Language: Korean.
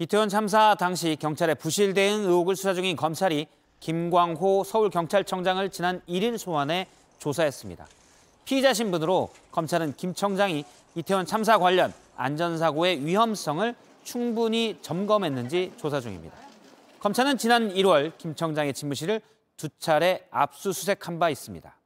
이태원 참사 당시 경찰의 부실 대응 의혹을 수사 중인 검찰이 김광호 서울경찰청장을 지난 1일 소환해 조사했습니다. 피의자 신분으로 검찰은 김 청장이 이태원 참사 관련 안전사고의 위험성을 충분히 점검했는지 조사 중입니다. 검찰은 지난 1월 김 청장의 집무실을 두 차례 압수수색한 바 있습니다.